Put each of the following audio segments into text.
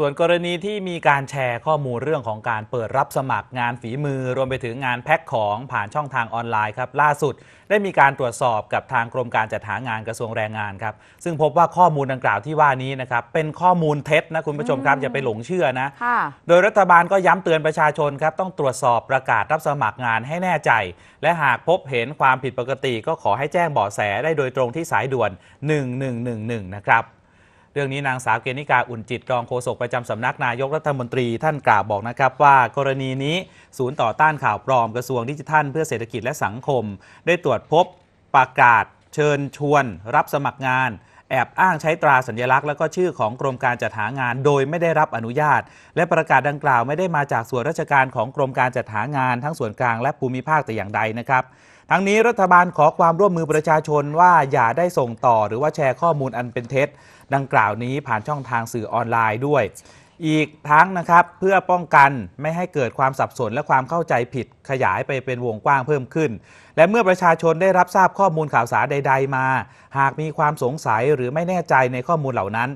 ส่วนกรณีที่มีการแชร์ข้อมูลเรื่องของการเปิดรับสมัครงานฝีมือ รวมไปถึงงานแพ็คของผ่านช่องทางออนไลน์ครับล่าสุดได้มีการตรวจสอบกับทางกรมการจัดหางานกระทรวงแรงงานครับ ซึ่งพบว่าข้อมูลดังกล่าวที่ว่านี้นะครับ เป็นข้อมูลเท็จนะคุณผู้ชมครับอย่าไปหลงเชื่อนะโดยรัฐบาลก็ย้ำเตือนประชาชนครับ ต้องตรวจสอบประกาศรับสมัครงานให้แน่ใจ และหากพบเห็นความผิดปกติ ก็ขอให้แจ้งเบาะแสได้โดยตรงที่สายด่วน 1111 นะครับเรื่องนี้นางสาวเกณฑิกาอุ่นจิตรองโฆษกประจำสำนักนายกรัฐมนตรีท่านกล่าวบอกนะครับว่ากรณีนี้ศูนย์ต่อต้านข่าวปลอมกระทรวงดิจิทัล เพื่อเศรษฐกิจและสังคม ได้ตรวจพบประกาศเชิญชวนรับสมัครงานแอบอ้างใช้ตราสัญลักษณ์และก็ชื่อของกรมการจัดหางานโดยไม่ได้รับอนุญาต และประกาศดังกล่าวไม่ได้มาจากส่วนราชการของกรมการจัดหางานทั้งส่วนกลางและภูมิภาคแต่อย่างใดนะครับทั้งนี้รัฐบาลขอความร่วมมือประชาชนว่าอย่าได้ส่งต่อหรือว่าแชร์ข้อมูลอันเป็นเท็จ ดังกล่าวนี้ผ่านช่องทางสื่อออนไลน์ด้วยอีกทั้งนะครับเพื่อป้องกันไม่ให้เกิดความสับสนและความเข้าใจผิดขยายไปเป็นวงกว้างเพิ่มขึ้น และเมื่อประชาชนได้รับทราบข้อมูลข่าวสารใดๆมา หากมีความสงสัยหรือไม่แน่ใจในข้อมูลเหล่านั้น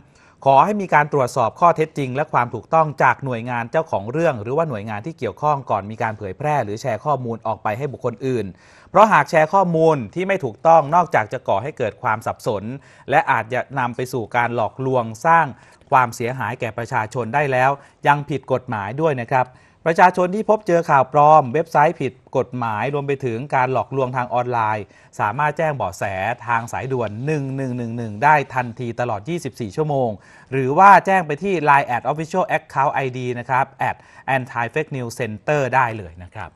ขอให้มีการตรวจสอบข้อเท็จจริงและความถูกต้องจากหน่วยงานเจ้าของเรื่อง หรือว่าหน่วยงานที่เกี่ยวข้องก่อนมีการเผยแพร่หรือแชร์ข้อมูลออกไปให้บุคคลอื่น เพราะหากแชร์ข้อมูลที่ไม่ถูกต้องนอกจากจะก่อให้เกิดความสับสน และอาจจะนำไปสู่การหลอกลวงสร้างความเสียหายแก่ประชาชนได้แล้ว ยังผิดกฎหมายด้วยนะครับประชาชนที่พบเจอข่าวปลอมเว็บไซต์ผิดกฎหมายรวมไปถึงการหลอกลวงทางออนไลน์ สามารถแจ้งเบาะแสทางสายด่วน 1111 ได้ทันทีตลอด 24 ชั่วโมง หรือว่าแจ้งไปที่ Line at official account ID นะครับ at anti fake news center ได้เลยนะครับ